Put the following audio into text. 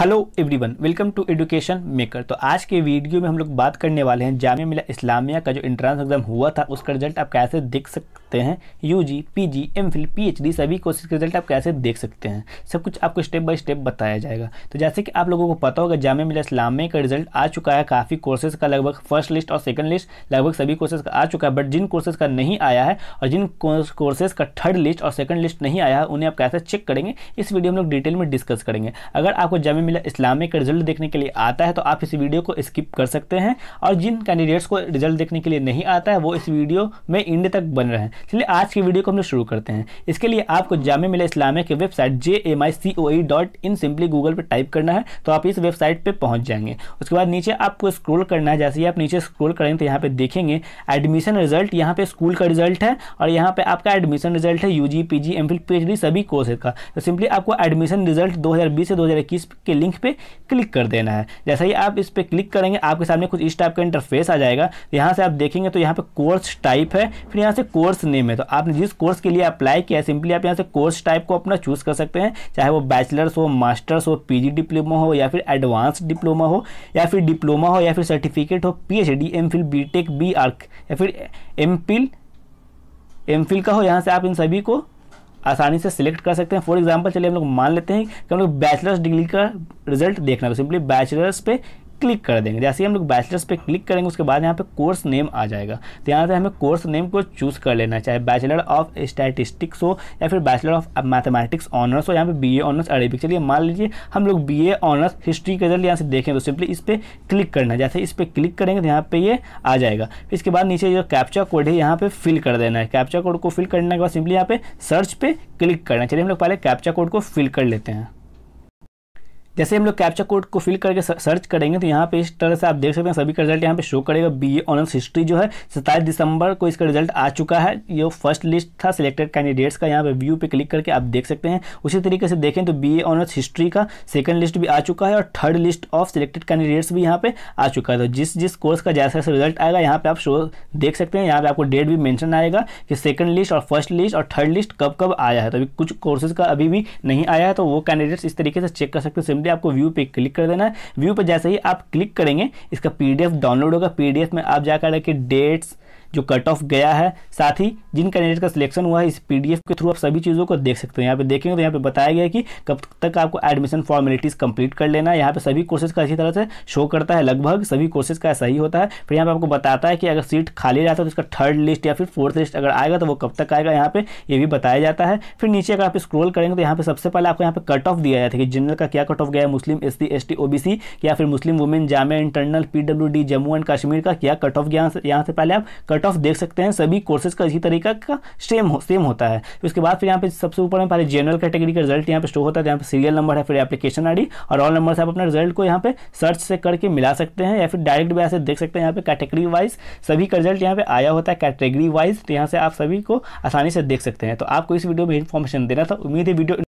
hello everyone welcome to education maker तो आज के वीडियो में हम लोग बात करने वाले हैं जामिया मिला इस्लामिया का जो इंट्रेंस एग्ज़ाम हुआ था उसका रिजल्ट आप कैसे देख सकते सकते हैं U G P G M phil P H D सभी कोर्सेज के रिजल्ट आप कैसे देख सकते हैं सब कुछ आपको स्टेप बाय स्टेप बताया जाएगा तो जैसे कि आप लोगों को पता होगा जाम मिला इस्लामे का रिजल्ट आ चुका है काफ़ी कोर्सेज का लगभग फर्स्ट लिस्ट और सेकंड लिस्ट लगभग सभी कोर्सेज का आ चुका है बट जिन कोर्सेज का नहीं आया है और जिन कोर्सेज का थर्ड लिस्ट और सेकंड लिस्ट नहीं आया है उन्हें आप कैसे चेक करेंगे इस वीडियो हम लोग डिटेल में डिस्कस करेंगे अगर आपको जाम मिला इस्लामे का रिजल्ट देखने के लिए आता है तो आप इस वीडियो को स्किप कर सकते हैं और जिन कैंडिडेट्स को रिजल्ट देखने के लिए नहीं आता है वो इस वीडियो में इंड तक बन रहे हैं चलिए आज की वीडियो को हम लोग शुरू करते हैं इसके लिए आपको जाम मिला इस्लामिया की website J M I C O E dot in simply Google पर टाइप करना है तो आप इस वेबसाइट पर पहुँच जाएंगे उसके बाद नीचे आपको स्क्रोल करना है जैसे ही आप नीचे स्क्रोल करेंगे तो यहाँ पर देखेंगे एडमिशन रिजल्ट यहाँ पर स्कूल का रिजल्ट है और यहाँ पर आपका एडमिशन रिजल्ट है U G P G M phil P H D सभी कोर्सेज का तो सिंपली आपको एडमिशन रिजल्ट बीस से इक्कीस के लिंक पर क्लिक कर देना है जैसा ही आप इस पर क्लिक करेंगे आपके सामने कुछ इस टाइप का इंटरफेस आ जाएगा तो यहाँ से आप देखेंगे तो यहाँ पे कोर्स टाइप है फिर यहाँ से कोर्स नेम है तो आपने जिस कोर्स के लिए अप्लाई किया है सिंपली आप यहाँ से कोर्स टाइप को अपना चूज़ कर सकते हैं चाहे वो बैचलर्स हो मास्टर्स हो पीजी डिप्लोमा हो या फिर एडवांस डिप्लोमा हो या फिर डिप्लोमा हो या फिर सर्टिफिकेट हो P H D M phil B tech B arch या फिर एम फिल एम फिल का हो यहाँ से आप इन सभी को आसानी से सिलेक्ट कर सकते हैं फॉर एग्जाम्पल चलिए हम लोग मान लेते हैं कि हम लोग बैचलर्स डिग्री का रिजल्ट देखना है सिंपली तो बैचलर्स पे क्लिक कर देंगे जैसे ही हम लोग बैचलर्स पे क्लिक करेंगे उसके बाद यहाँ पे कोर्स नेम आ जाएगा तो यहाँ से हमें कोर्स नेम को चूज़ कर लेना चाहे बैचलर ऑफ स्टैटिस्टिक्स हो या फिर बैचलर ऑफ मैथमेटिक्स ऑनर्स हो यहाँ पे बी ए ऑनर्स अरेबिक चलिए मान लीजिए हम लोग बी ए ऑनर्स हिस्ट्री के जरिए यहाँ से देखें तो सिंपली इस पर क्लिक करना है जैसे इस पर क्लिक करेंगे तो यहाँ पर ये आ जाएगा इसके बाद नीचे जो कैप्चा कोड है यहाँ पर फिल कर देना है कैप्चा कोड को फिल करने के बाद सिंपली यहाँ पे सर्च पे क्लिक करना है चलिए हम लोग पहले कैप्चा कोड को फिल कर लेते हैं जैसे हम लोग कैप्चा कोड को फिल करके सर्च करेंगे तो यहाँ पे इस तरह से आप देख सकते हैं सभी का रिजल्ट यहाँ पे शो करेगा बी ऑनर्स हिस्ट्री जो है सत्ताईस दिसंबर को इसका रिजल्ट आ चुका है ये फर्स्ट लिस्ट था सिलेक्टेड कैंडिडेट्स का यहाँ पे व्यू पे क्लिक करके आप देख सकते हैं उसी तरीके से देखें तो बी ऑनर्स हिस्ट्री का सेकंड लिस्ट भी आ चुका है और third list of selected candidates भी यहाँ पे आ चुका है तो जिस जिस कोर्स का जैसा जैसा रिजल्ट आएगा यहाँ पे आप शो देख सकते हैं यहाँ पे आपको डेट भी मैंशन आएगा कि सेकंड लिस्ट और फर्स्ट लिस्ट और थर्ड लिस्ट कब कब आया है तो अभी कुछ कोर्सेज का अभी भी नहीं आया है तो वो कैंडिडेट्स इस तरीके से चेक कर सकते हैं लिए आपको व्यू पे क्लिक कर देना है व्यू पर जैसे ही आप क्लिक करेंगे इसका पीडीएफ डाउनलोड होगा पीडीएफ में आप जाकर रखे डेट्स जो कट ऑफ गया है साथ ही जिन कैंडिडेट का सिलेक्शन हुआ है इस पीडीएफ के थ्रू आप सभी चीज़ों को देख सकते हैं यहाँ पे देखेंगे तो यहाँ पे बताया गया है कि कब तक आपको एडमिशन फॉर्मेलिटीज़ कंप्लीट कर लेना है यहाँ पे सभी कोर्सेज का अच्छी तरह से शो करता है लगभग सभी कोर्सेज का ऐसा ही होता है फिर यहाँ पर आपको बताता है कि अगर सीट खाली रहता है तो उसका थर्ड लिस्ट या फिर फोर्थ लिस्ट अगर आएगा तो वो कब तक आएगा यहाँ पर ये भी बताया जाता है फिर नीचे अगर आप स्क्रोल करेंगे तो यहाँ पर सबसे पहले आपको यहाँ पर कट ऑफ दिया जाता है कि जनरल का क्या कट ऑफ गया है Muslim S C S T O या फिर Muslim women Jamia internal P W D Jammu and Kashmir का क्या कट ऑफ यहाँ से यहाँ से पहले आप कट ऑफ देख सकते हैं सभी कोर्सेज का इसी तरीका का सेम हो सेम होता है उसके बाद फिर यहाँ पे सबसे ऊपर में पहले जनरल कैटेगरी का रिजल्ट यहाँ पे स्टो होता है यहाँ पर सीरियल नंबर है फिर एप्लीकेशन आई और ऑल नंबर से आप अपना रिजल्ट को यहाँ पे सर्च से करके मिला सकते हैं या फिर डायरेक्ट भी ऐसे देख सकते हैं यहाँ पे कैटेगरी वाइज सभी का रिजल्ट यहाँ पे आया होता है कैटेगरी वाइज तो यहाँ से आप सभी को आसानी से देख सकते हैं तो आपको इस वीडियो में इन्फॉर्मेशन देना था उम्मीद है वीडियो